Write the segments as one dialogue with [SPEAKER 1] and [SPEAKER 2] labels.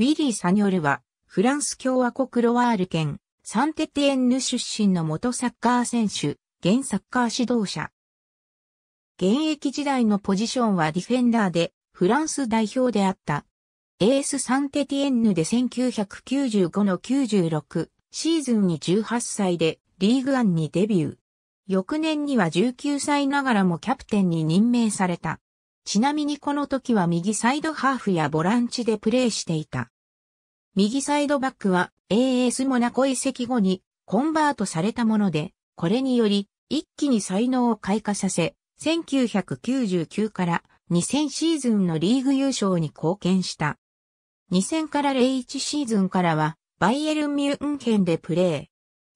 [SPEAKER 1] ウィリー・サニョルは、フランス共和国ロワール県、サンテティエンヌ出身の元サッカー選手、現サッカー指導者。現役時代のポジションはディフェンダーで、フランス代表であった。エース・サンテティエンヌで1995の96シーズンに18歳でリーグ1ンにデビュー。翌年には19歳ながらもキャプテンに任命された。ちなみにこの時は右サイドハーフやボランチでプレーしていた。右サイドバックは AS モナコ移籍後にコンバートされたもので、これにより一気に才能を開花させ、1999から2000シーズンのリーグ優勝に貢献した。2000から01シーズンからはバイエルン・ミュンヘンでプレー。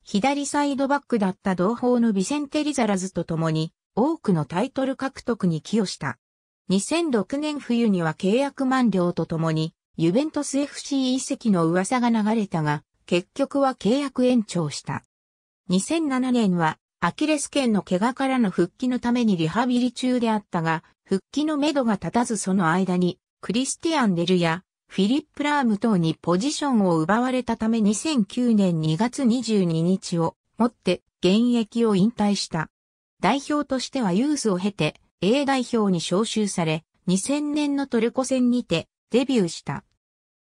[SPEAKER 1] 左サイドバックだった同胞のビセンテ・リザラズと共に多くのタイトル獲得に寄与した。2006年冬には契約満了とともにユベントス FC 遺跡の噂が流れたが、結局は契約延長した。2007年は、アキレス腱の怪我からの復帰のためにリハビリ中であったが、復帰のめどが立たずその間に、クリスティアン・デルや、フィリップ・ラーム等にポジションを奪われたため2009年2月22日をもって現役を引退した。代表としてはユースを経て A 代表に招集され、2000年のトルコ戦にてデビューした。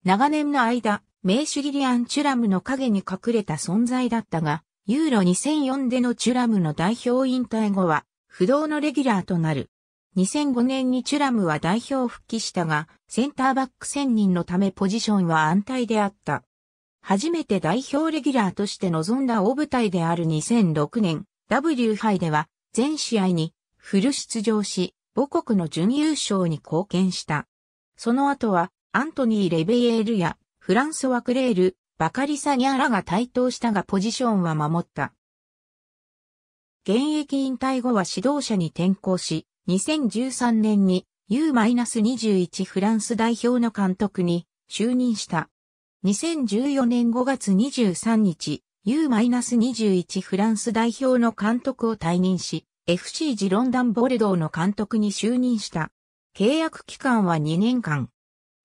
[SPEAKER 1] 長年の間、名手ギリアン・チュラムの影に隠れた存在だったが、ユーロ2004でのチュラムの代表引退後は、不動のレギュラーとなる。2005年にチュラムは代表復帰したが、センターバック1000人のためポジションは安泰であった。初めて代表レギュラーとして臨んだ大舞台である2006年、W 杯では全試合にフル出場し、母国の準優勝に貢献した。その後は、アントニー・レベイエールや、フランソワ・クレール、バカリサ・ニャラが台頭したがポジションは守った。現役引退後は指導者に転向し、2013年に U-21 フランス代表の監督に就任した。2014年5月23日、U-21 フランス代表の監督を退任し、FC ジロンダン・ボルドーの監督に就任した。契約期間は2年間。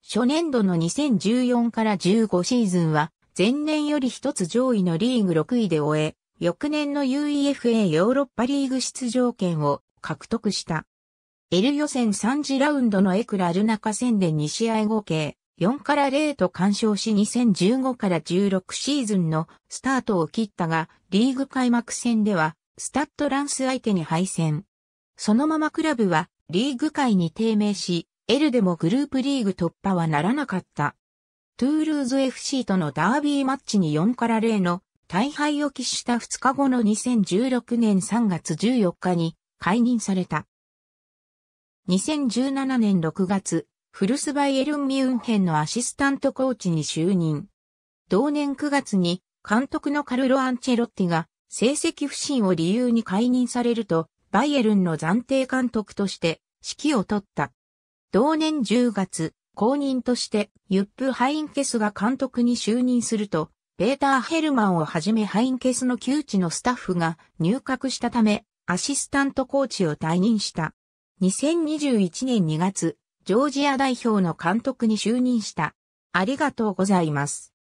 [SPEAKER 1] 初年度の2014から15シーズンは、前年より一つ上位のリーグ6位で終え、翌年の UEFA ヨーロッパリーグ出場権を獲得した。L 予選3次ラウンドのエクラルナカ戦で2試合合計、4から0と干渉し2015から16シーズンのスタートを切ったが、リーグ開幕戦では、スタッドランス相手に敗戦。そのままクラブはリーグ界に低迷し、エルでもグループリーグ突破はならなかった。トゥールーズ FC とのダービーマッチに4から0の大敗を喫した2日後の2016年3月14日に解任された。2017年6月、フルスバイエルン・ミュンヘンのアシスタントコーチに就任。同年9月に監督のカルロ・アンチェロッティが成績不振を理由に解任されると、バイエルンの暫定監督として指揮を取った。同年10月、公認としてユップ・ハインケスが監督に就任すると、ペーター・ヘルマンをはじめハインケスの旧知のスタッフが入閣したため、アシスタントコーチを退任した。2021年2月、ジョージア代表の監督に就任した。ありがとうございます。